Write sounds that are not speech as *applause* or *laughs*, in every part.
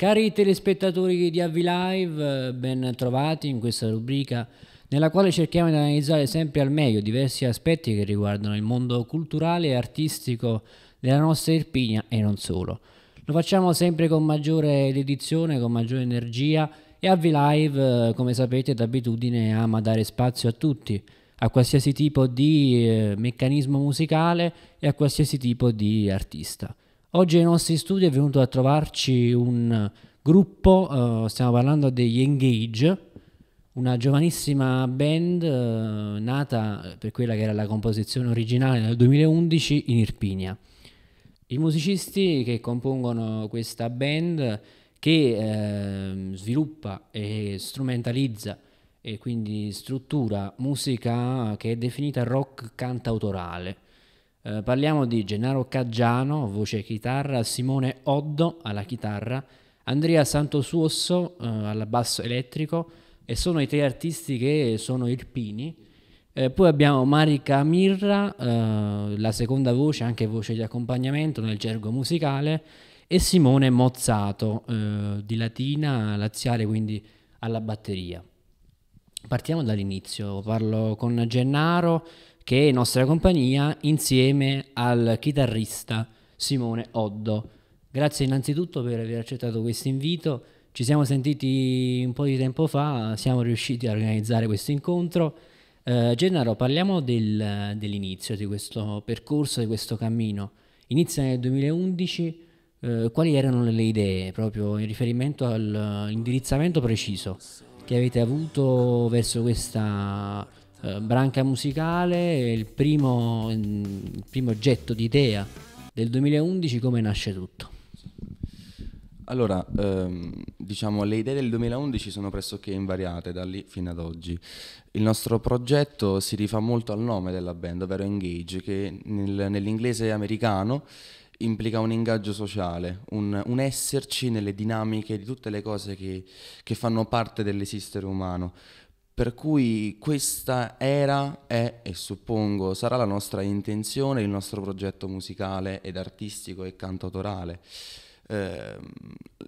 Cari telespettatori di AV Live, ben trovati in questa rubrica nella quale cerchiamo di analizzare sempre al meglio diversi aspetti che riguardano il mondo culturale e artistico della nostra Irpinia e non solo. Lo facciamo sempre con maggiore dedizione, con maggiore energia e AV Live, come sapete, d'abitudine ama dare spazio a tutti, a qualsiasi tipo di eh, meccanismo musicale e a qualsiasi tipo di artista. Oggi ai nostri studi è venuto a trovarci un gruppo, eh, stiamo parlando degli Engage, una giovanissima band eh, nata per quella che era la composizione originale nel 2011 in Irpinia. I musicisti che compongono questa band che eh, sviluppa e strumentalizza e quindi struttura musica che è definita rock cantautorale eh, parliamo di Gennaro Caggiano, voce e chitarra, Simone Oddo alla chitarra, Andrea Santosuosso eh, al basso elettrico e sono i tre artisti che sono irpini. Eh, poi abbiamo Marica Mirra, eh, la seconda voce, anche voce di accompagnamento nel gergo musicale, e Simone Mozzato, eh, di latina laziale, quindi alla batteria. Partiamo dall'inizio, parlo con Gennaro che è nostra compagnia insieme al chitarrista Simone Oddo. Grazie innanzitutto per aver accettato questo invito. Ci siamo sentiti un po' di tempo fa, siamo riusciti a organizzare questo incontro. Eh, Gennaro, parliamo del, dell'inizio di questo percorso, di questo cammino. Inizia nel 2011, eh, quali erano le idee proprio in riferimento all'indirizzamento preciso che avete avuto verso questa eh, branca musicale, il primo, mm, il primo getto di idea del 2011, come nasce tutto? Allora, ehm, diciamo, le idee del 2011 sono pressoché invariate da lì fino ad oggi. Il nostro progetto si rifà molto al nome della band, ovvero Engage, che nel, nell'inglese americano implica un ingaggio sociale, un, un, esserci nelle dinamiche di tutte le cose che, che fanno parte dell'esistere umano. Per cui questa era, è e suppongo sarà la nostra intenzione, il nostro progetto musicale ed artistico e cantautorale. Eh,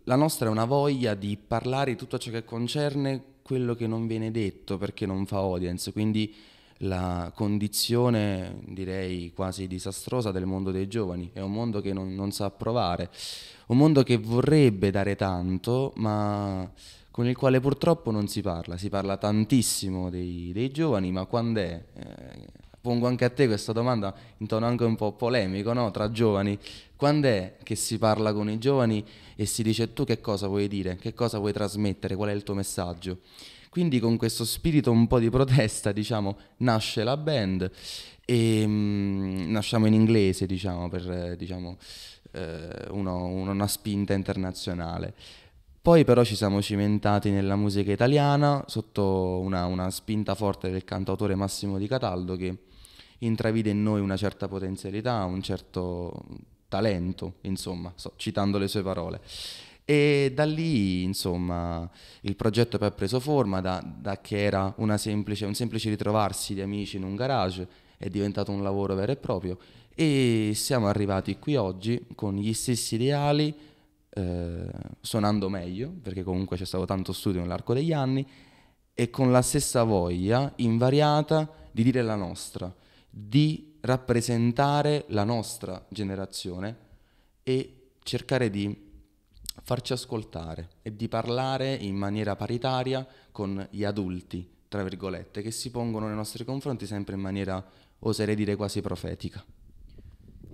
la nostra è una voglia di parlare di tutto ciò che concerne quello che non viene detto perché non fa audience, quindi la condizione direi quasi disastrosa del mondo dei giovani, è un mondo che non, non sa provare, un mondo che vorrebbe dare tanto ma con il quale purtroppo non si parla, si parla tantissimo dei, dei giovani, ma quando è... Eh, pongo anche a te questa domanda in tono anche un po' polemico, no? tra giovani. Quando è che si parla con i giovani e si dice tu che cosa vuoi dire, che cosa vuoi trasmettere, qual è il tuo messaggio? Quindi con questo spirito un po' di protesta, diciamo, nasce la band e ehm, mh, nasciamo in inglese, diciamo, per diciamo, eh, uno, una spinta internazionale. Poi però ci siamo cimentati nella musica italiana sotto una, una spinta forte del cantautore Massimo Di Cataldo che intravide in noi una certa potenzialità, un certo talento, insomma, sto citando le sue parole. E da lì, insomma, il progetto poi ha preso forma, da, da che era semplice, un semplice ritrovarsi di amici in un garage, è diventato un lavoro vero e proprio e siamo arrivati qui oggi con gli stessi ideali, eh, suonando meglio, perché comunque c'è stato tanto studio nell'arco degli anni, e con la stessa voglia invariata di dire la nostra, di rappresentare la nostra generazione e cercare di farci ascoltare e di parlare in maniera paritaria con gli adulti, tra virgolette, che si pongono nei nostri confronti sempre in maniera, oserei dire, quasi profetica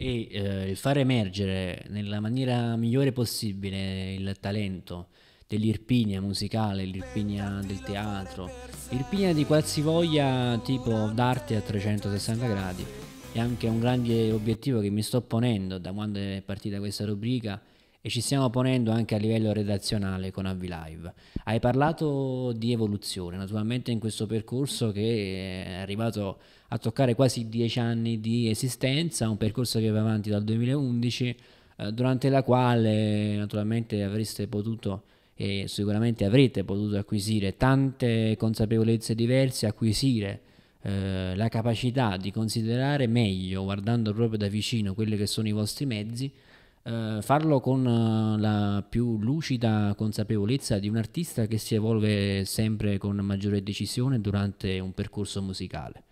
e eh, far emergere nella maniera migliore possibile il talento dell'Irpinia musicale, l'Irpinia del teatro, l'Irpinia di qualsivoglia tipo d'arte a 360 gradi. È anche un grande obiettivo che mi sto ponendo da quando è partita questa rubrica e ci stiamo ponendo anche a livello redazionale con Avvi Hai parlato di evoluzione, naturalmente in questo percorso che è arrivato a toccare quasi dieci anni di esistenza, un percorso che va avanti dal 2011, eh, durante la quale naturalmente avreste potuto e sicuramente avrete potuto acquisire tante consapevolezze diverse, acquisire eh, la capacità di considerare meglio, guardando proprio da vicino quelli che sono i vostri mezzi, Uh, farlo con eh, la più lucida consapevolezza di un artista che si evolve sempre con maggiore decisione durante un percorso musicale.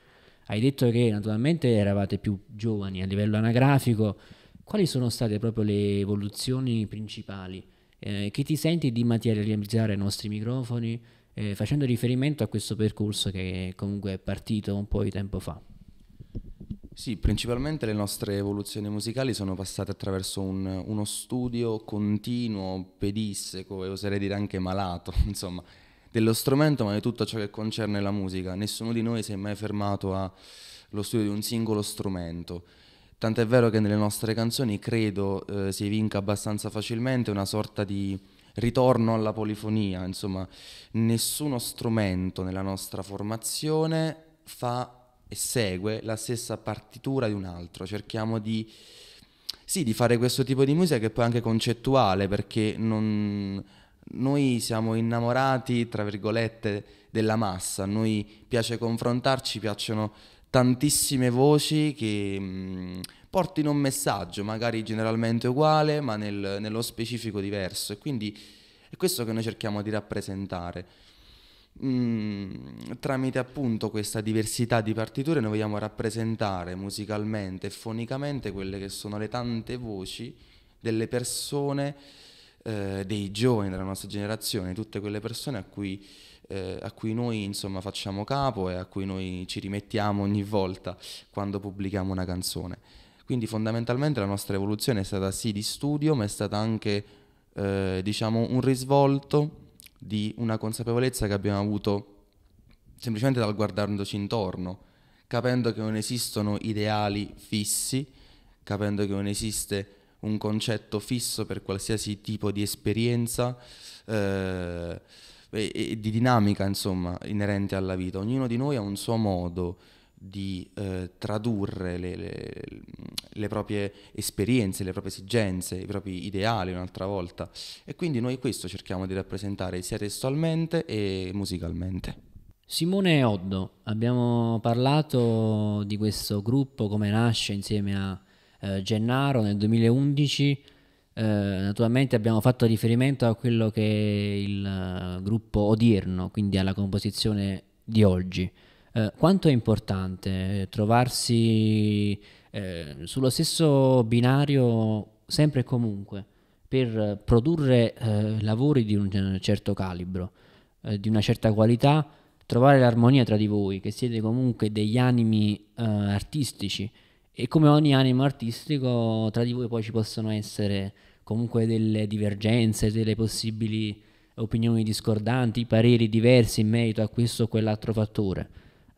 Hai detto che naturalmente eravate più giovani a livello anagrafico, quali sono state proprio le evoluzioni principali? Eh, che ti senti di materializzare i nostri microfoni eh, facendo riferimento a questo percorso che comunque è partito un po' di tempo fa? Sì, principalmente le nostre evoluzioni musicali sono passate attraverso un, uno studio continuo, pedisseco e oserei dire anche malato, *laughs* insomma, dello strumento ma di tutto ciò che concerne la musica. Nessuno di noi si è mai fermato allo studio di un singolo strumento. Tant'è vero che nelle nostre canzoni credo eh, si evinca abbastanza facilmente una sorta di ritorno alla polifonia, insomma, nessuno strumento nella nostra formazione fa e segue la stessa partitura di un altro. Cerchiamo di, sì, di fare questo tipo di musica che poi è anche concettuale perché non noi siamo innamorati, tra virgolette, della massa, a noi piace confrontarci, piacciono tantissime voci che mh, mm, portino un messaggio, magari generalmente uguale, ma nel, nello specifico diverso. E quindi è questo che noi cerchiamo di rappresentare. Mm, tramite appunto questa diversità di partiture noi vogliamo rappresentare musicalmente e fonicamente quelle che sono le tante voci delle persone eh, dei giovani della nostra generazione, tutte quelle persone a cui, eh, a cui noi insomma, facciamo capo e a cui noi ci rimettiamo ogni volta quando pubblichiamo una canzone. Quindi fondamentalmente la nostra evoluzione è stata sì di studio, ma è stata anche eh, diciamo, un risvolto di una consapevolezza che abbiamo avuto semplicemente dal guardandoci intorno, capendo che non esistono ideali fissi, capendo che non esiste un concetto fisso per qualsiasi tipo di esperienza eh, e, e, di dinamica, insomma, inerente alla vita. Ognuno di noi ha un suo modo di eh, tradurre le, le, le, proprie esperienze, le proprie esigenze, i propri ideali un'altra volta. E quindi noi questo cerchiamo di rappresentare sia testualmente che musicalmente. Simone Oddo, abbiamo parlato di questo gruppo, come nasce insieme a eh, Gennaro nel 2011. Eh, naturalmente abbiamo fatto riferimento a quello che è il uh, gruppo odierno, quindi alla composizione di oggi. Eh, quanto è importante eh, trovarsi sullo stesso binario sempre e comunque per produrre lavori di un certo calibro, di una certa qualità, trovare l'armonia tra di voi, che siete comunque degli animi artistici, e come ogni animo artistico, tra di voi poi ci possono essere comunque delle divergenze, delle possibili opinioni discordanti, pareri diversi in merito a questo o quell'altro fattore.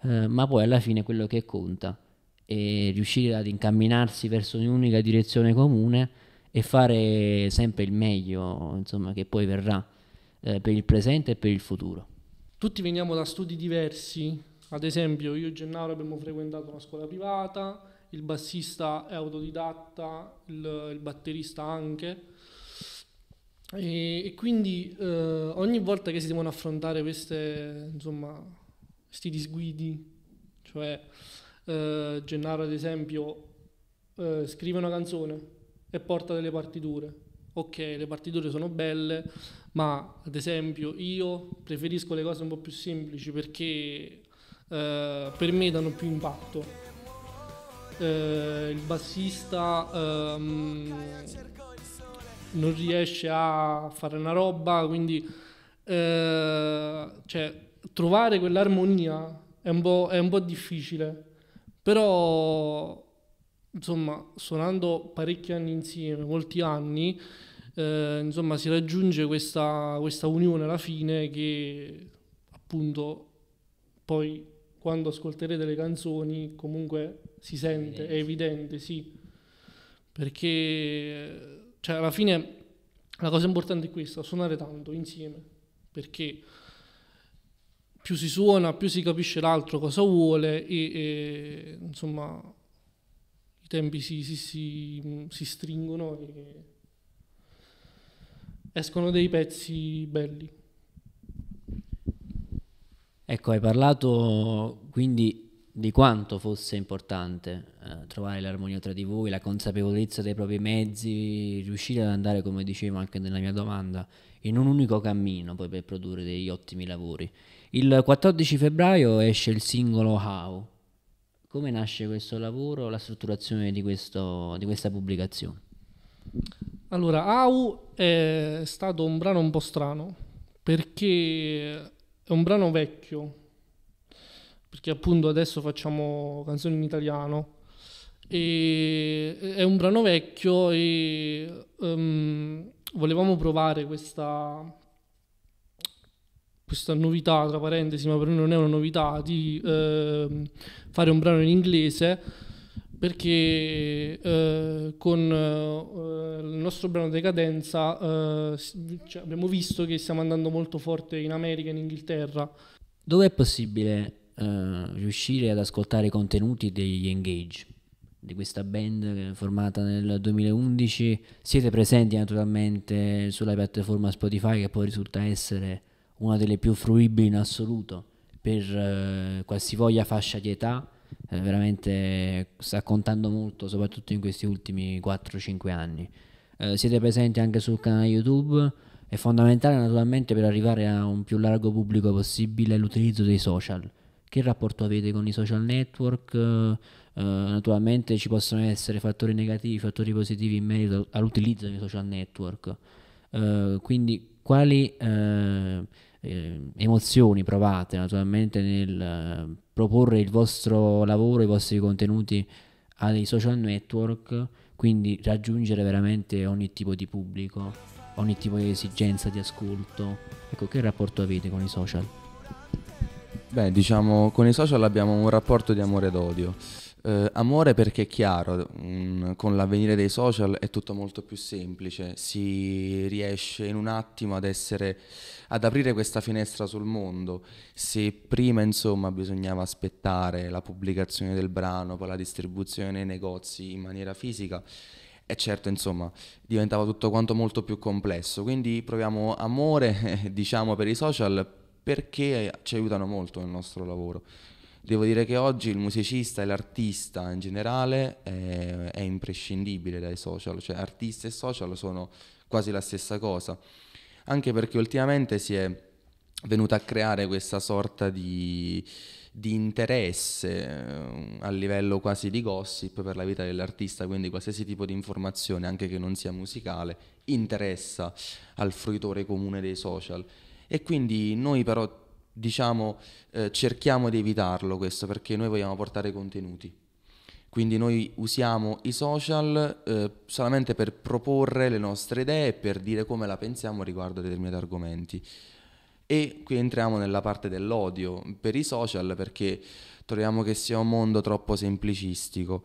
Eh, ma poi alla fine quello che conta è riuscire ad incamminarsi verso un'unica direzione comune e fare sempre il meglio insomma, che poi verrà eh, per il presente e per il futuro. Tutti veniamo da studi diversi, ad esempio io e Gennaro abbiamo frequentato una scuola privata, il bassista è autodidatta, il, il batterista anche. E, e quindi eh, ogni volta che si devono affrontare queste, insomma, questi disguidi, cioè eh, Gennaro ad esempio eh, scrive una canzone e porta delle partiture. Ok, le partiture sono belle, ma ad esempio io preferisco le cose un po' più semplici perché eh, per me danno più impatto eh, il bassista ehm, non riesce a fare una roba, quindi eh, cioè, trovare quell'armonia è un, po', è un po' difficile, però insomma suonando parecchi anni insieme, molti anni, eh, insomma si raggiunge questa, questa unione alla fine che appunto poi quando ascolterete le canzoni comunque si sente, è evidente, sì. Perché cioè, alla fine la cosa importante è questa, suonare tanto insieme, perché più si suona, più si capisce l'altro cosa vuole e, e insomma i tempi si, si, si, si stringono e escono dei pezzi belli. Ecco, hai parlato quindi di quanto fosse importante eh, trovare l'armonia tra di voi, la consapevolezza dei propri mezzi, riuscire ad andare, come dicevo anche nella mia domanda, in un unico cammino poi per produrre degli ottimi lavori. Il 14 febbraio esce il singolo How. Come nasce questo lavoro, la strutturazione di, questo, di questa pubblicazione? Allora, How è stato un brano un po' strano perché è un brano vecchio, perché appunto adesso facciamo canzoni in italiano e è un brano vecchio e um, volevamo provare questa, questa novità, tra parentesi, ma per noi non è una novità, di eh, fare un brano in inglese perché eh, con eh, il nostro brano Decadenza eh, cioè abbiamo visto che stiamo andando molto forte in America e in Inghilterra. Dove è possibile eh, riuscire ad ascoltare i contenuti degli Engage, di questa band formata nel 2011. Siete presenti naturalmente sulla piattaforma Spotify che poi risulta essere una delle più fruibili in assoluto per eh, qualsivoglia fascia di età. Eh, veramente sta contando molto, soprattutto in questi ultimi 4-5 anni. Eh, siete presenti anche sul canale YouTube. È fondamentale naturalmente per arrivare a un più largo pubblico possibile l'utilizzo dei social. Che rapporto avete con i social network? Eh, naturalmente ci possono essere fattori negativi, fattori positivi in merito all'utilizzo dei social network. Eh, quindi quali eh, eh, emozioni provate naturalmente nel eh, proporre il vostro lavoro, i vostri contenuti ai social network, quindi raggiungere veramente ogni tipo di pubblico, ogni tipo di esigenza di ascolto. Ecco, che rapporto avete con i social? Beh, diciamo, con i social abbiamo un rapporto di amore ed odio. Eh, amore perché è chiaro, mh, mm, con l'avvenire dei social è tutto molto più semplice, si riesce in un attimo ad, essere, ad aprire questa finestra sul mondo. Se prima insomma bisognava aspettare la pubblicazione del brano, poi la distribuzione nei negozi in maniera fisica, e certo, insomma, diventava tutto quanto molto più complesso. Quindi proviamo amore, *laughs* diciamo, per i social perché ci aiutano molto nel nostro lavoro. Devo dire che oggi il musicista e l'artista in generale è, eh, è imprescindibile dai social, cioè artista e social sono quasi la stessa cosa, anche perché ultimamente si è venuta a creare questa sorta di, di interesse eh, a livello quasi di gossip per la vita dell'artista, quindi qualsiasi tipo di informazione, anche che non sia musicale, interessa al fruitore comune dei social e quindi noi però diciamo eh, cerchiamo di evitarlo questo perché noi vogliamo portare contenuti. Quindi noi usiamo i social eh, solamente per proporre le nostre idee per dire come la pensiamo riguardo a determinati argomenti. E qui entriamo nella parte dell'odio per i social perché troviamo che sia un mondo troppo semplicistico,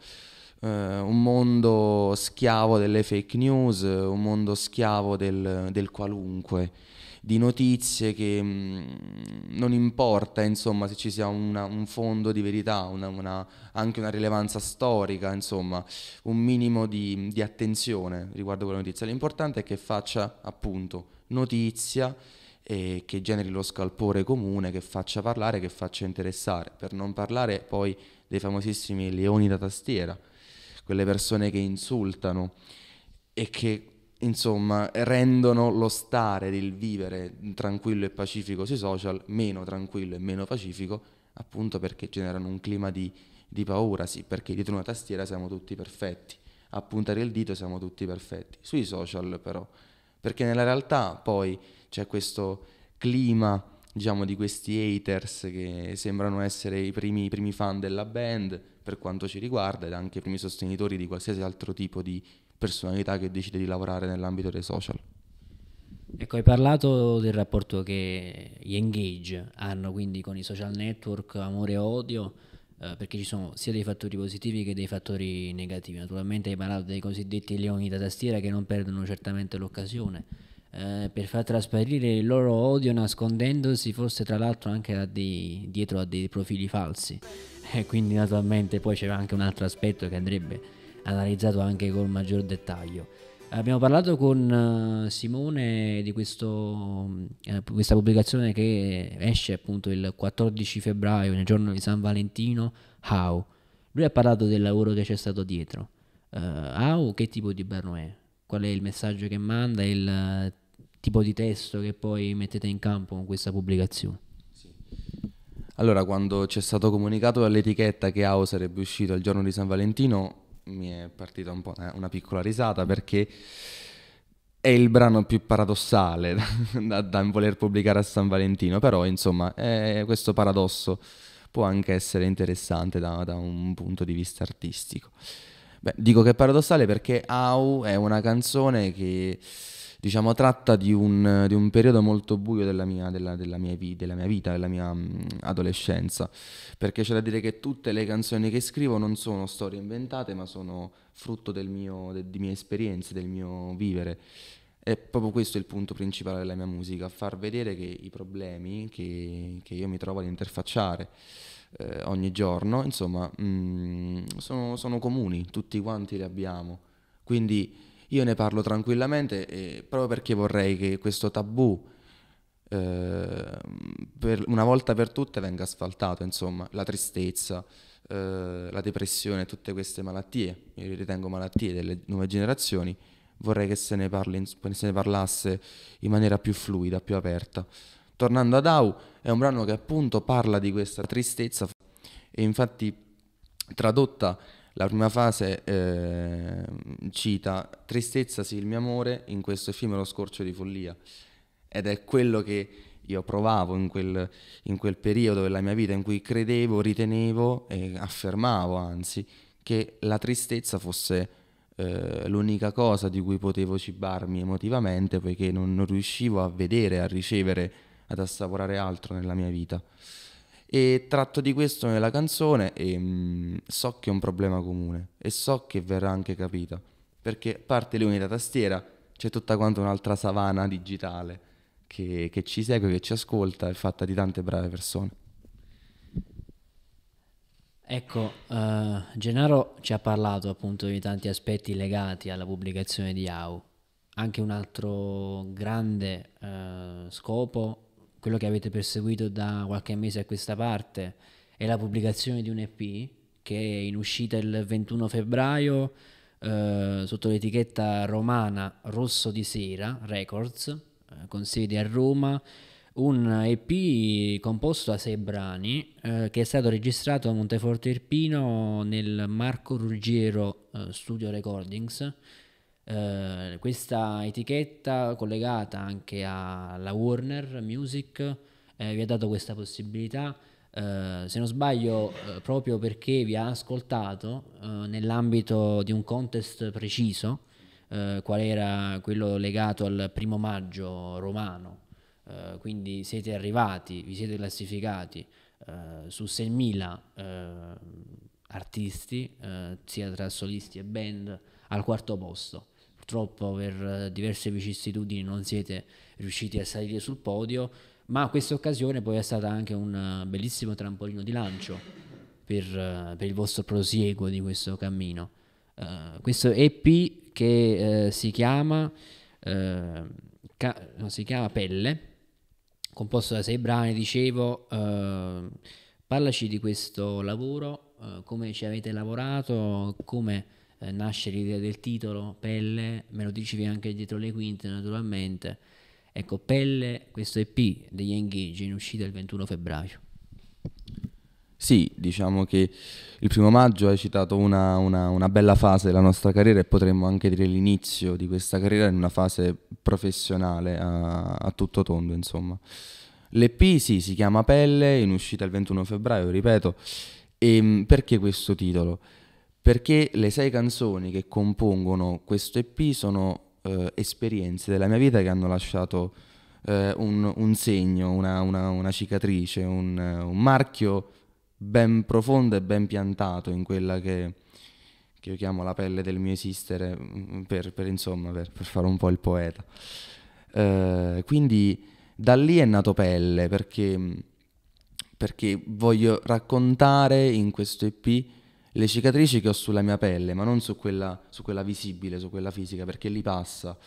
eh, un mondo schiavo delle fake news, un mondo schiavo del, del qualunque di notizie che mh, mm, non importa insomma, se ci sia una, un fondo di verità, una, una, anche una rilevanza storica, insomma, un minimo di, di attenzione riguardo quella notizia. L'importante è che faccia appunto notizia e che generi lo scalpore comune, che faccia parlare, che faccia interessare, per non parlare poi dei famosissimi leoni da tastiera, quelle persone che insultano e che insomma, rendono lo stare, il vivere tranquillo e pacifico sui social meno tranquillo e meno pacifico, appunto perché generano un clima di, di paura, sì, perché dietro una tastiera siamo tutti perfetti, a puntare il dito siamo tutti perfetti, sui social però, perché nella realtà poi c'è questo clima, diciamo, di questi haters che sembrano essere i primi, i primi fan della band, per quanto ci riguarda, ed anche i primi sostenitori di qualsiasi altro tipo di personalità che decide di lavorare nell'ambito dei social. Ecco, hai parlato del rapporto che gli engage hanno quindi con i social network, amore e odio, eh, perché ci sono sia dei fattori positivi che dei fattori negativi. Naturalmente hai parlato dei cosiddetti leoni da tastiera che non perdono certamente l'occasione eh, per far trasparire il loro odio nascondendosi forse tra l'altro anche a dei, dietro a dei profili falsi. *laughs* E quindi naturalmente poi c'è anche un altro aspetto che andrebbe analizzato anche con maggior dettaglio. Abbiamo parlato con eh, Simone di questo, eh, questa pubblicazione che esce appunto il 14 febbraio, nel giorno di San Valentino, How. Lui ha parlato del lavoro che c'è stato dietro. Uh, eh, how che tipo di brano è? Qual è il messaggio che manda? Il tipo di testo che poi mettete in campo con questa pubblicazione? Allora, quando ci è stato comunicato dall'etichetta che AO sarebbe uscito il giorno di San Valentino, mi è partita un po' eh, una piccola risata perché è il brano più paradossale *laughs* da, da voler pubblicare a San Valentino, però insomma eh, questo paradosso può anche essere interessante da, da un punto di vista artistico. Beh, dico che è paradossale perché Au è una canzone che diciamo, tratta di un, di un, periodo molto buio della mia, della, della, mia vi, della mia, vita, della mia adolescenza, perché c'è da dire che tutte le canzoni che scrivo non sono storie inventate, ma sono frutto del mio, de, di mie esperienze, del mio vivere. E proprio questo è il punto principale della mia musica, far vedere che i problemi che, che io mi trovo ad interfacciare eh, ogni giorno, insomma, mh, sono, sono comuni, tutti quanti li abbiamo. Quindi io ne parlo tranquillamente eh, proprio perché vorrei che questo tabù eh, una volta per tutte venga asfaltato, insomma, la tristezza, eh, la depressione, tutte queste malattie, io ritengo malattie delle nuove generazioni, vorrei che se ne, parli, se ne parlasse in maniera più fluida, più aperta. Tornando ad Au, è un brano che appunto parla di questa tristezza e infatti tradotta la prima fase eh, cita Tristezza sì il mio amore in questo effimero scorcio di follia ed è quello che io provavo in quel, in quel periodo della mia vita in cui credevo, ritenevo e affermavo anzi che la tristezza fosse eh, l'unica cosa di cui potevo cibarmi emotivamente poiché non, non riuscivo a vedere, a ricevere, ad assaporare altro nella mia vita. E tratto di questo nella canzone e ehm, mh, so che è un problema comune e so che verrà anche capita, perché a parte l'unica tastiera, c'è tutta quanta un'altra savana digitale che, che ci segue, che ci ascolta, è fatta di tante brave persone. Ecco, uh, Gennaro ci ha parlato appunto di tanti aspetti legati alla pubblicazione di AU. Anche un altro grande uh, scopo quello che avete perseguito da qualche mese a questa parte è la pubblicazione di un EP che è in uscita il 21 febbraio eh, sotto l'etichetta romana Rosso di Sera Records, eh, con sede a Roma, un EP composto da sei brani eh, che è stato registrato a Monteforte Irpino nel Marco Ruggiero eh, Studio Recordings eh, questa etichetta collegata anche alla Warner Music eh, vi ha dato questa possibilità. Eh, se non sbaglio, eh, proprio perché vi ha ascoltato eh, nell'ambito di un contest preciso, eh, qual era quello legato al primo maggio romano. quindi siete arrivati, vi siete classificati su 6.000 artisti, sia tra solisti e band, al quarto posto purtroppo per eh, diverse vicissitudini non siete riusciti a salire sul podio, ma questa occasione poi è stata anche un eh, bellissimo trampolino di lancio per, eh, per il vostro prosieguo di questo cammino. Uh, questo EP che uh, si, chiama, uh, ca- no, si chiama Pelle, composto da sei brani, dicevo, parlaci di questo lavoro, come ci avete lavorato, come eh, nasce l'idea del titolo, Pelle, me lo dicevi anche dietro le quinte naturalmente. Ecco, Pelle, questo EP degli Engage in uscita il 21 febbraio. Sì, diciamo che il primo maggio hai citato una, una, una, bella fase della nostra carriera e potremmo anche dire l'inizio di questa carriera in una fase professionale a, a tutto tondo, insomma. L'EP sì, si chiama Pelle, in uscita il 21 febbraio, ripeto. E ehm, perché questo titolo? perché le sei canzoni che compongono questo EP sono eh, esperienze della mia vita che hanno lasciato eh, un, un, segno, una, una, una cicatrice, un, un, marchio ben profondo e ben piantato in quella che, che io chiamo la pelle del mio esistere, mm, mm, per, per, insomma, per, per fare un po' il poeta. Eh, quindi da lì è nato Pelle perché, mm, perché voglio raccontare in questo EP le cicatrici che ho sulla mia pelle, ma non su quella, su quella visibile, su quella fisica, perché lì passa,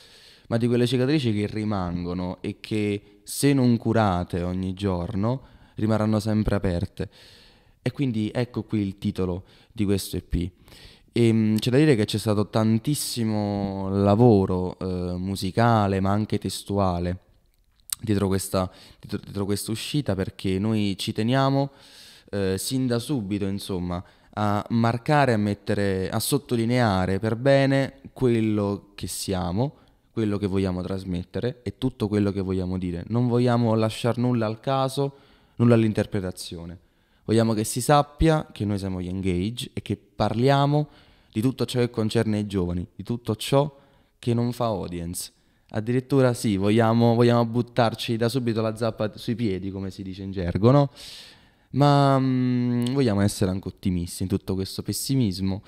ma di quelle cicatrici che rimangono e che se non curate ogni giorno rimarranno sempre aperte. E quindi ecco qui il titolo di questo EP. E ehm, c'è da dire che c'è stato tantissimo lavoro eh, musicale ma anche testuale dietro questa, dietro, dietro questa uscita perché noi ci teniamo eh, sin da subito insomma a marcare, a mettere, a sottolineare per bene quello che siamo, quello che vogliamo trasmettere e tutto quello che vogliamo dire. Non vogliamo lasciare nulla al caso, nulla all'interpretazione. Vogliamo che si sappia che noi siamo gli engage e che parliamo di tutto ciò che concerne i giovani, di tutto ciò che non fa audience. Addirittura sì, vogliamo, vogliamo buttarci da subito la zappa sui piedi, come si dice in gergo, no? ma mh, mm, vogliamo essere anche ottimisti in tutto questo pessimismo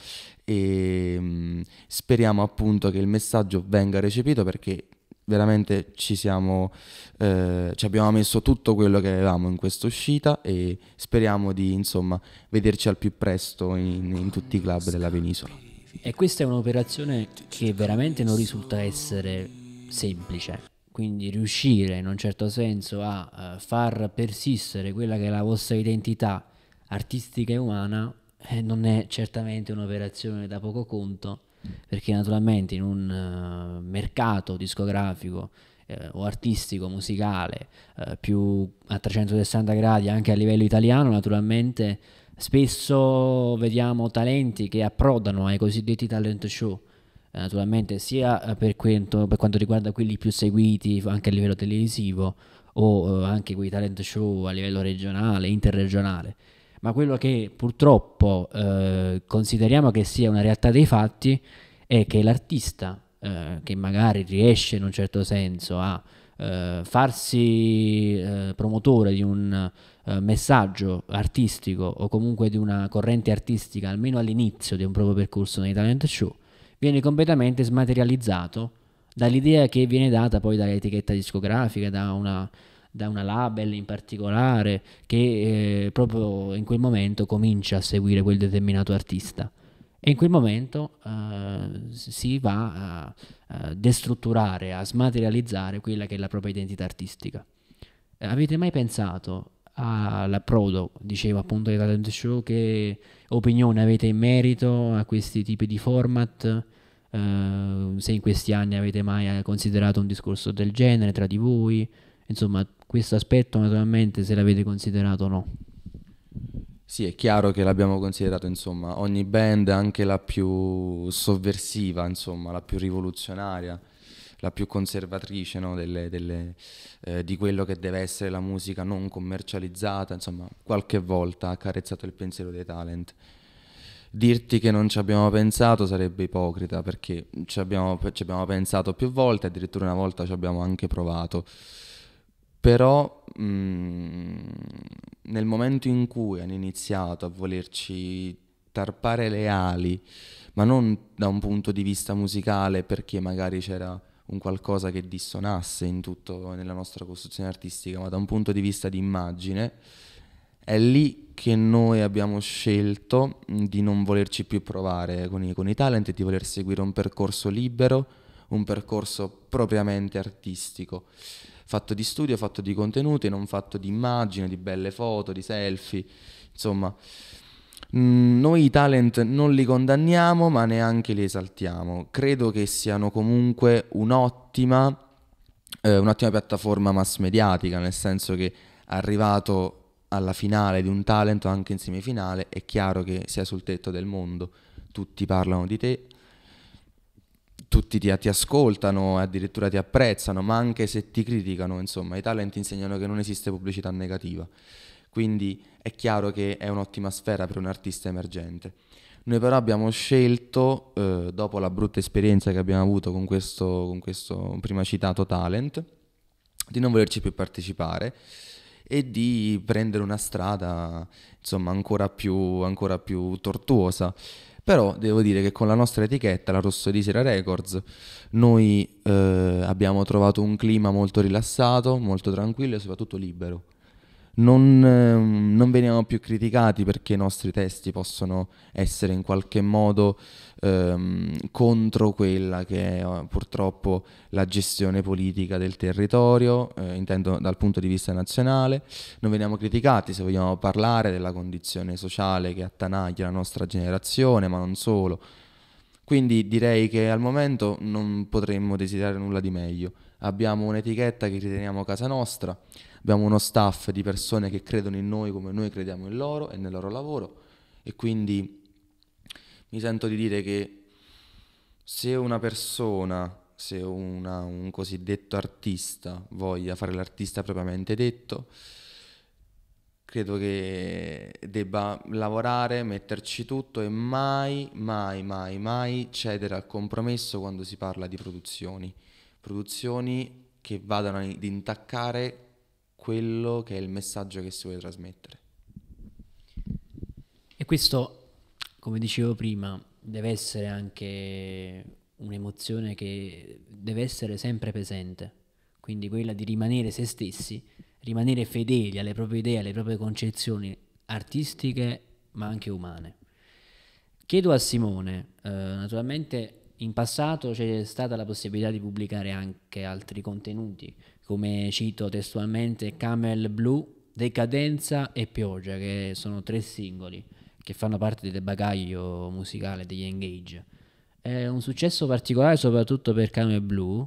e mh, mm, speriamo appunto che il messaggio venga recepito perché veramente ci siamo eh, ci abbiamo messo tutto quello che avevamo in questa uscita e speriamo di insomma vederci al più presto in, in tutti i club della penisola e questa è un'operazione che veramente non risulta essere semplice quindi riuscire in un certo senso a uh, far persistere quella che è la vostra identità artistica e umana eh, non è certamente un'operazione da poco conto perché naturalmente in un uh, mercato discografico eh, o artistico, musicale, eh, più a 360 gradi anche a livello italiano, naturalmente spesso vediamo talenti che approdano ai cosiddetti talent show, eh, naturalmente sia eh, per quanto, per quanto riguarda quelli più seguiti anche a livello televisivo o eh, anche quei talent show a livello regionale, interregionale, ma quello che purtroppo eh, consideriamo che sia una realtà dei fatti è che l'artista eh, che magari riesce in un certo senso a eh, farsi promotore di un messaggio artistico o comunque di una corrente artistica almeno all'inizio di un proprio percorso nei talent show, viene completamente smaterializzato dall'idea che viene data poi dall'etichetta discografica, da una, da una label in particolare che eh, proprio in quel momento comincia a seguire quel determinato artista. E in quel momento uh, si va a, a, destrutturare, a smaterializzare quella che è la propria identità artistica. Avete mai pensato all'approdo, dicevo appunto del talent show, che opinione avete in merito a questi tipi di format? Uh, se in questi anni avete mai considerato un discorso del genere tra di voi, insomma questo aspetto naturalmente se l'avete considerato o no. Sì, è chiaro che l'abbiamo considerato, insomma, ogni band, anche la più sovversiva, insomma, la più rivoluzionaria, la più conservatrice no? delle, delle, eh, di quello che deve essere la musica non commercializzata, insomma qualche volta ha carezzato il pensiero dei talent. Dirti che non ci abbiamo pensato sarebbe ipocrita perché ci abbiamo, ci abbiamo pensato più volte, addirittura una volta ci abbiamo anche provato però mh, mm, nel momento in cui hanno iniziato a volerci tarpare le ali, ma non da un punto di vista musicale, perché magari c'era un qualcosa che dissonasse in tutto nella nostra costruzione artistica, ma da un punto di vista di immagine è lì che noi abbiamo scelto di non volerci più provare con i, con i talent e di voler seguire un percorso libero, un percorso propriamente artistico fatto di studio, fatto di contenuti, non fatto di immagine, di belle foto, di selfie, insomma Mm, noi i talent non li condanniamo ma neanche li esaltiamo, credo che siano comunque un'ottima, eh, un'ottima piattaforma mass mediatica, nel senso che arrivato alla finale di un talent o anche in semifinale, è chiaro che sei sul tetto del mondo, tutti parlano di te, tutti ti, ti, ascoltano, addirittura ti apprezzano, ma anche se ti criticano, insomma, i talent insegnano che non esiste pubblicità negativa. Quindi è chiaro che è un'ottima sfera per un artista emergente. Noi però abbiamo scelto, eh, dopo la brutta esperienza che abbiamo avuto con questo, con questo prima citato talent, di non volerci più partecipare e di prendere una strada insomma ancora più, ancora più tortuosa. Però devo dire che con la nostra etichetta, la Rosso di Sera Records, noi eh, abbiamo trovato un clima molto rilassato, molto tranquillo e soprattutto libero non, ehm, non, veniamo più criticati perché i nostri testi possono essere in qualche modo ehm, contro quella che è eh, purtroppo la gestione politica del territorio, eh, intendo dal punto di vista nazionale, non veniamo criticati se vogliamo parlare della condizione sociale che attanaglia la nostra generazione, ma non solo. Quindi direi che al momento non potremmo desiderare nulla di meglio abbiamo un'etichetta che riteniamo casa nostra, abbiamo uno staff di persone che credono in noi come noi crediamo in loro e nel loro lavoro e quindi mi sento di dire che se una persona, se una, un cosiddetto artista voglia fare l'artista propriamente detto, credo che debba lavorare, metterci tutto e mai, mai, mai, mai cedere al compromesso quando si parla di produzioni produzioni che vadano ad intaccare quello che è il messaggio che si vuole trasmettere. E questo, come dicevo prima, deve essere anche un'emozione che deve essere sempre presente, quindi quella di rimanere se stessi, rimanere fedeli alle proprie idee, alle proprie concezioni artistiche ma anche umane. Chiedo a Simone, eh, naturalmente in passato c'è stata la possibilità di pubblicare anche altri contenuti, come cito testualmente Camel Blue, Decadenza e Pioggia, che sono tre singoli che fanno parte del bagaglio musicale degli Engage. È un successo particolare soprattutto per Camel Blue,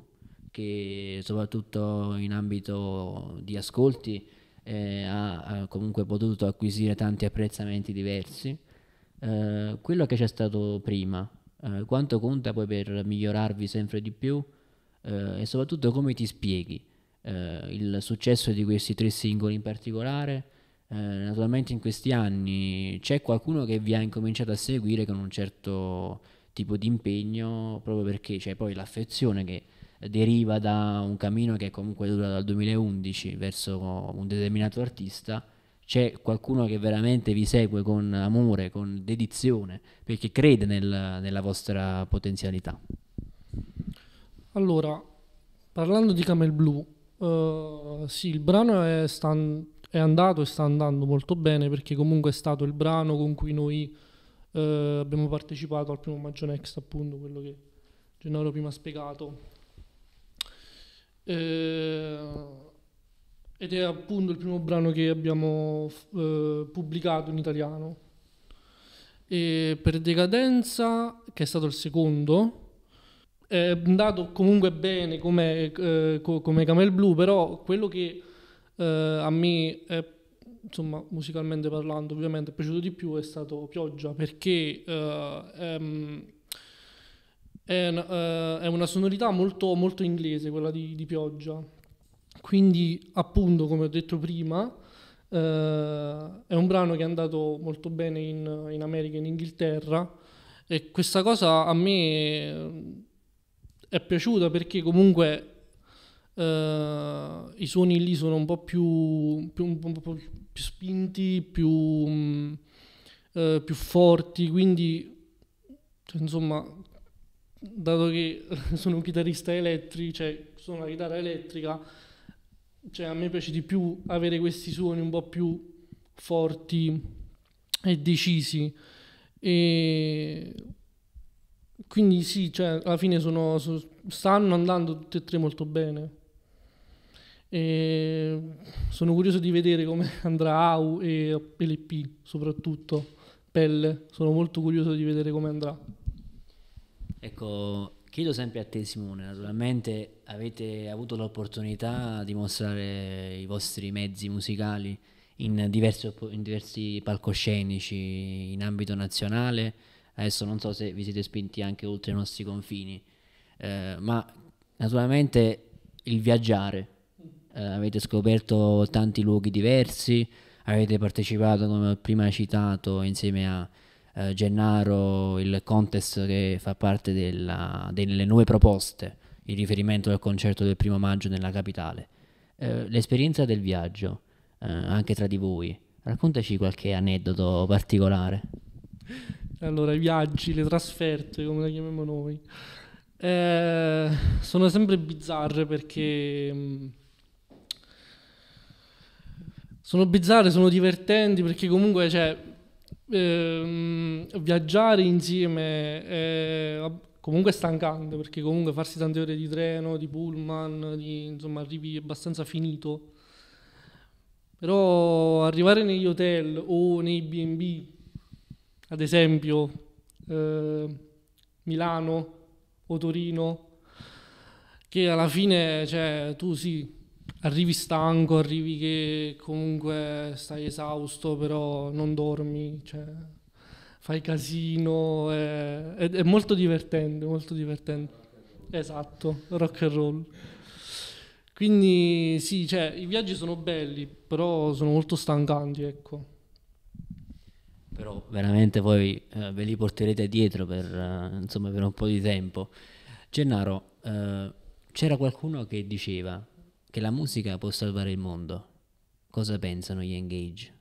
che soprattutto in ambito di ascolti eh, ha, ha comunque potuto acquisire tanti apprezzamenti diversi. Eh, quello che c'è stato prima, eh, quanto conta poi per migliorarvi sempre di più eh, e soprattutto come ti spieghi eh, il successo di questi tre singoli in particolare. Eh, naturalmente in questi anni c'è qualcuno che vi ha incominciato a seguire con un certo tipo di impegno proprio perché c'è poi l'affezione che deriva da un cammino che comunque dura dal 2011 verso un determinato artista c'è qualcuno che veramente vi segue con amore, con dedizione, perché crede nel, nella vostra potenzialità. Allora, parlando di Camel Blu, uh, eh, sì, il brano è, sta, è, andato e sta andando molto bene perché comunque è stato il brano con cui noi uh, abbiamo partecipato al primo Maggio Next, appunto, quello che Gennaro prima ha spiegato. Uh, ed è appunto il primo brano che abbiamo eh, pubblicato in italiano. E per Decadenza, che è stato il secondo, è andato comunque bene come, eh, come Camel Blu, però quello che eh, a me è insomma, musicalmente parlando, ovviamente è piaciuto di più è stato Pioggia perché uh, è, è, una, eh, è, una sonorità molto, molto inglese quella di, di Pioggia. Quindi, appunto, come ho detto prima, Uh, è un brano che è andato molto bene in, in, America e in Inghilterra e questa cosa a me eh, è piaciuta perché comunque uh, i suoni lì sono un po' più, più, un po più spinti, più, um, uh, più, forti, quindi cioè, insomma dato che *laughs* sono un chitarrista elettrico, cioè sono una chitarra elettrica, cioè a me piace di più avere questi suoni un po' più forti e decisi e quindi sì, cioè, alla fine sono, sono, stanno andando tutti e tre molto bene. E sono curioso di vedere come *laughs* andrà AU e LP, soprattutto Pelle. Sono molto curioso di vedere come andrà. Ecco, Chiedo sempre a te Simone, naturalmente avete avuto l'opportunità di mostrare i vostri mezzi musicali in diversi, in diversi, palcoscenici in ambito nazionale, adesso non so se vi siete spinti anche oltre i nostri confini, eh, ma naturalmente il viaggiare, eh, avete scoperto tanti luoghi diversi, avete partecipato come ho prima citato insieme a eh, Gennaro il contest che fa parte della, delle nuove proposte in riferimento al concerto del primo maggio nella capitale. Eh, l'esperienza del viaggio, eh, anche tra di voi, raccontaci qualche aneddoto particolare. Allora, i viaggi, le trasferte, come le chiamiamo noi, eh, sono sempre bizzarre perché... Mm, sono bizzarre, sono divertenti perché comunque cioè, eh, viaggiare insieme è comunque stancante perché comunque farsi tante ore di treno, di pullman, di, insomma arrivi abbastanza finito. Però arrivare negli hotel o nei B&B, ad esempio eh, Milano o Torino, che alla fine cioè, tu sì, arrivi stanco, arrivi che comunque stai esausto, però non dormi, cioè, fai casino, è, è, è, molto divertente, molto divertente. Esatto, rock and roll. Quindi sì, cioè, i viaggi sono belli, però sono molto stancanti, ecco. Però veramente voi eh, ve li porterete dietro per, eh, insomma, per un po' di tempo. Gennaro, eh, c'era qualcuno che diceva che la musica può salvare il mondo. Cosa pensano gli Engage?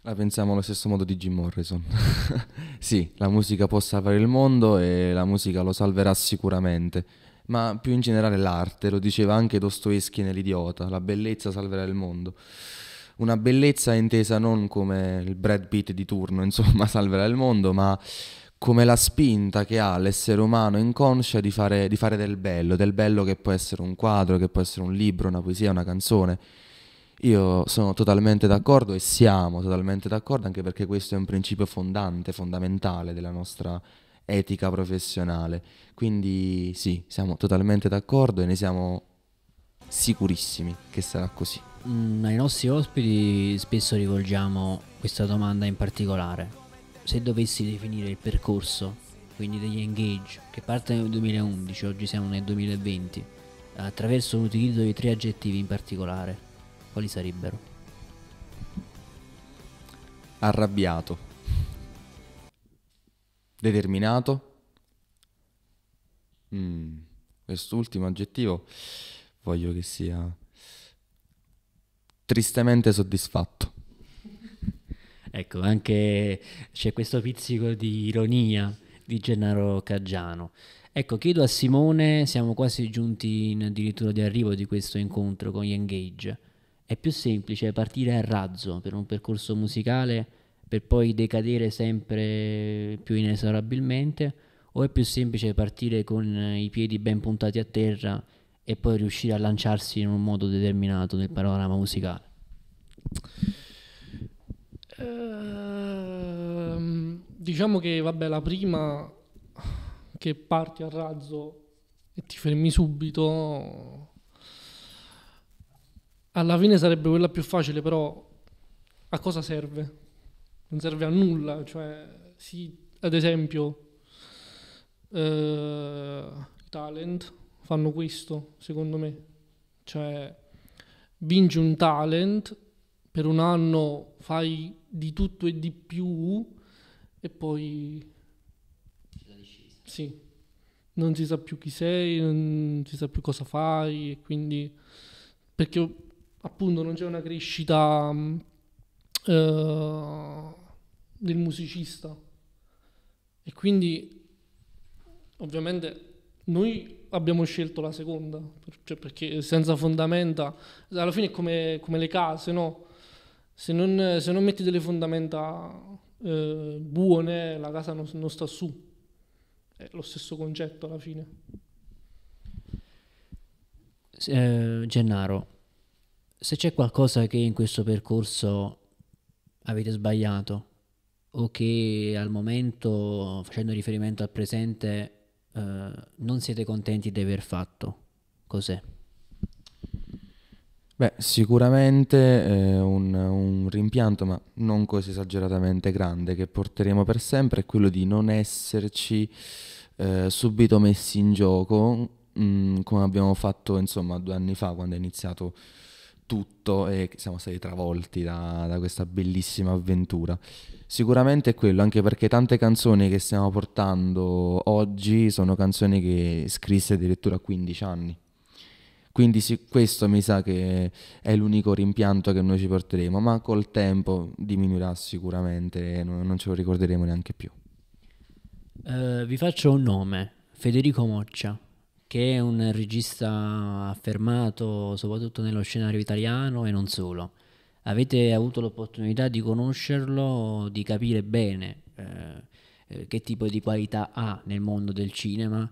La pensiamo allo stesso modo di Jim Morrison. *laughs* sì, la musica può salvare il mondo e la musica lo salverà sicuramente, ma più in generale l'arte, lo diceva anche Dostoevsky nell'Idiota, la bellezza salverà il mondo. Una bellezza intesa non come il Brad Pitt di turno, *laughs* insomma, salverà il mondo, ma come la spinta che ha l'essere umano inconscio di fare, di fare, del bello, del bello che può essere un quadro, che può essere un libro, una poesia, una canzone. Io sono totalmente d'accordo e siamo totalmente d'accordo anche perché questo è un principio fondante, fondamentale della nostra etica professionale. Quindi sì, siamo totalmente d'accordo e ne siamo sicurissimi che sarà così. Mm, ai nostri ospiti spesso rivolgiamo questa domanda in particolare se dovessi definire il percorso, quindi degli engage, che parte nel 2011, oggi siamo nel 2020, attraverso l'utilizzo di tre aggettivi in particolare, quali sarebbero? Arrabbiato, determinato, mm, quest'ultimo aggettivo voglio che sia tristemente soddisfatto. Ecco, anche c'è questo pizzico di ironia di Gennaro Caggiano. Ecco, chiedo a Simone, siamo quasi giunti in addirittura di arrivo di questo incontro con gli Engage. È più semplice partire a razzo per un percorso musicale per poi decadere sempre più inesorabilmente o è più semplice partire con i piedi ben puntati a terra e poi riuscire a lanciarsi in un modo determinato nel panorama musicale? Ehm, diciamo che vabbè, la prima che parti a razzo e ti fermi subito, alla fine sarebbe quella più facile, però a cosa serve? Non serve a nulla, cioè, sì, ad esempio, eh, talent fanno questo, secondo me, cioè vinci un talent per un anno fai di tutto e di più e poi... Sì, non si sa più chi sei, non si sa più cosa fai e quindi... Perché appunto non c'è una crescita uh, del musicista e quindi ovviamente noi abbiamo scelto la seconda, cioè perché senza fondamenta, alla fine è come, come le case, no? se non, se non metti delle fondamenta eh, buone la casa non, non sta su. È lo stesso concetto alla fine. Eh, Gennaro, se c'è qualcosa che in questo percorso avete sbagliato o che al momento, facendo riferimento al presente, eh, non siete contenti di aver fatto, cos'è? Beh, sicuramente eh, un, un rimpianto, ma non così esageratamente grande, che porteremo per sempre è quello di non esserci eh, subito messi in gioco, mh, mm, come abbiamo fatto insomma due anni fa quando è iniziato tutto e siamo stati travolti da, da, questa bellissima avventura. Sicuramente è quello, anche perché tante canzoni che stiamo portando oggi sono canzoni che scrisse addirittura a 15 anni. Quindi sì, questo mi sa che è l'unico rimpianto che noi ci porteremo, ma col tempo diminuirà sicuramente e non, non ce lo ricorderemo neanche più. Uh, vi faccio un nome, Federico Moccia, che è un regista affermato soprattutto nello scenario italiano e non solo. Avete avuto l'opportunità di conoscerlo, di capire bene eh, eh che tipo di qualità ha nel mondo del cinema?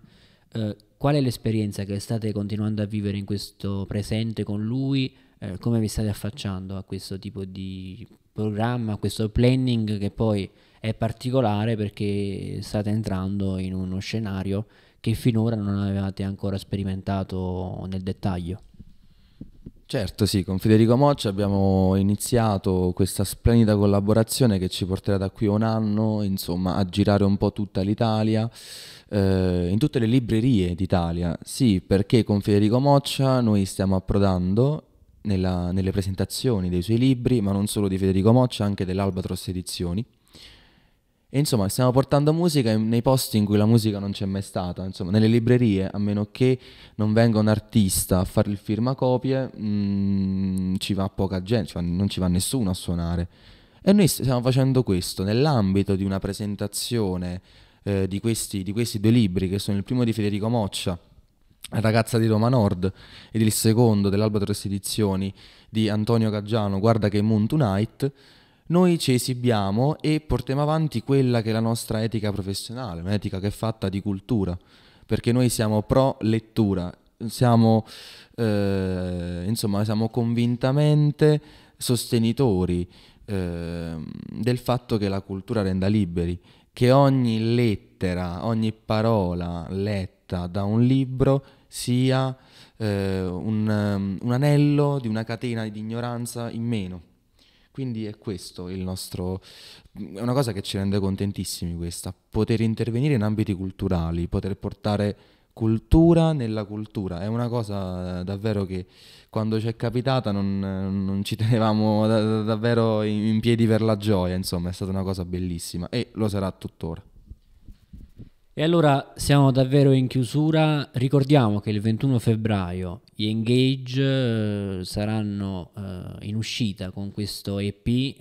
Eh, qual è l'esperienza che state continuando a vivere in questo presente con lui, eh, come vi state affacciando a questo tipo di programma, a questo planning che poi è particolare perché state entrando in uno scenario che finora non avevate ancora sperimentato nel dettaglio. Certo, sì, con Federico Moccia abbiamo iniziato questa splendida collaborazione che ci porterà da qui a un anno, insomma, a girare un po' tutta l'Italia, eh, in tutte le librerie d'Italia. Sì, perché con Federico Moccia noi stiamo approdando nella, nelle presentazioni dei suoi libri, ma non solo di Federico Moccia, anche dell'Albatros Edizioni e insomma, stiamo portando musica nei posti in cui la musica non c'è mai stata, insomma, nelle librerie, a meno che non venga un artista a fare il firmacopie, mm, ci va poca gente, cioè non ci va nessuno a suonare. E noi stiamo facendo questo nell'ambito di una presentazione eh, di, questi, di questi due libri, che sono il primo di Federico Moccia, Ragazza di Roma Nord, ed il secondo dell'Albatros Edizioni di Antonio Caggiano, Guarda che Moon Tonight noi ci esibiamo e portiamo avanti quella che è la nostra etica professionale, un'etica che è fatta di cultura, perché noi siamo pro lettura, siamo, eh, insomma, siamo convintamente sostenitori eh, del fatto che la cultura renda liberi, che ogni lettera, ogni parola letta da un libro sia eh, un, ehm, un anello di una catena di ignoranza in meno quindi è questo il nostro, è una cosa che ci rende contentissimi questa, poter intervenire in ambiti culturali, poter portare cultura nella cultura, è una cosa eh, davvero che quando ci è capitata non, eh, non ci *laughs* tenevamo da, da, davvero in, in piedi per la gioia, insomma è stata una cosa bellissima e lo sarà tuttora. E allora siamo davvero in chiusura, ricordiamo che il 21 febbraio gli Engage eh, saranno eh, in uscita con questo EP, eh,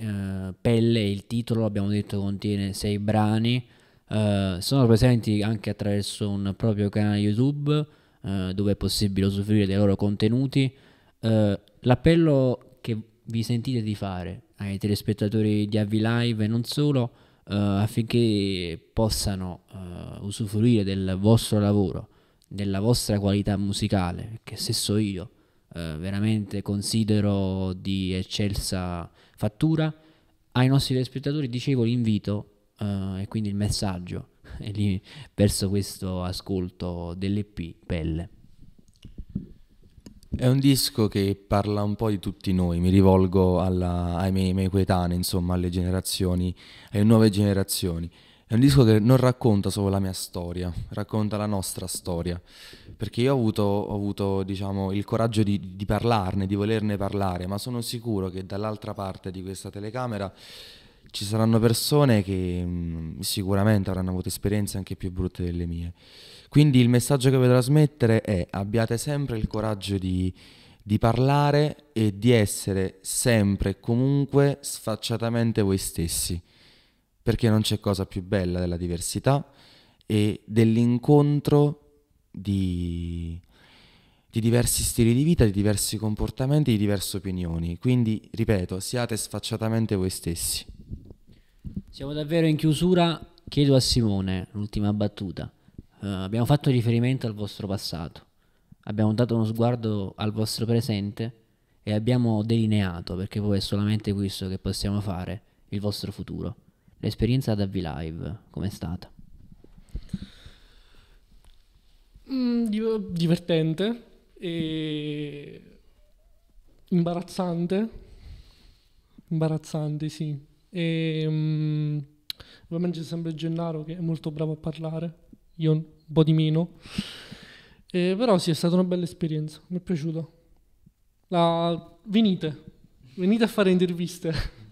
Pelle il titolo, abbiamo detto contiene sei brani, eh, sono presenti anche attraverso un proprio canale YouTube eh, dove è possibile usufruire dei loro contenuti. Eh, l'appello che vi sentite di fare ai telespettatori di AV Live e non solo eh, affinché possano eh, usufruire del vostro lavoro, della vostra qualità musicale, che se so io eh, veramente considero di eccelsa fattura. Ai nostri telespettatori dicevo l'invito uh, e quindi il messaggio *laughs* verso questo ascolto dell'EP Pelle. È un disco che parla un po' di tutti noi, mi rivolgo alla, ai, miei, miei coetanei, insomma, alle generazioni, alle nuove generazioni. È un disco che non racconta solo la mia storia, racconta la nostra storia, perché io ho avuto, ho avuto diciamo, il coraggio di, di, parlarne, di volerne parlare, ma sono sicuro che dall'altra parte di questa telecamera ci saranno persone che mh, mm, sicuramente avranno avuto esperienze anche più brutte delle mie. Quindi il messaggio che voglio trasmettere è abbiate sempre il coraggio di, di parlare e di essere sempre e comunque sfacciatamente voi stessi, perché non c'è cosa più bella della diversità e dell'incontro di, di diversi stili di vita, di diversi comportamenti, di diverse opinioni. Quindi, ripeto, siate sfacciatamente voi stessi. Siamo davvero in chiusura. Chiedo a Simone l'ultima battuta. Uh, abbiamo fatto riferimento al vostro passato, abbiamo dato uno sguardo al vostro presente e abbiamo delineato, perché poi è solamente questo che possiamo fare, il vostro futuro. L'esperienza da V-Live, com'è stata? Mm, divertente e imbarazzante. Imbarazzante, sì. E, um, ovviamente c'è sempre Gennaro che è molto bravo a parlare io un po' di meno. Eh, però sì, è stata una bella esperienza, mi è piaciuta. La... Venite, venite a fare interviste. *laughs*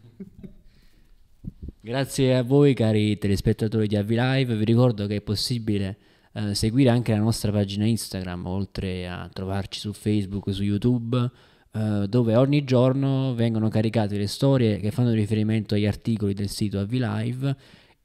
Grazie a voi cari telespettatori di Avvi vi ricordo che è possibile eh, seguire anche la nostra pagina Instagram, oltre a trovarci su Facebook, su YouTube, eh, dove ogni giorno vengono caricate le storie che fanno riferimento agli articoli del sito Avvi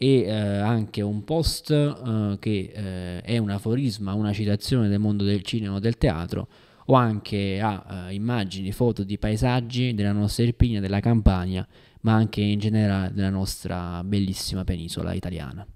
e eh, anche un post eh, che eh, è un aforisma, una citazione del mondo del cinema o del teatro, o anche a eh, immagini, foto di paesaggi della nostra Irpigna, della Campania, ma anche in generale della nostra bellissima penisola italiana.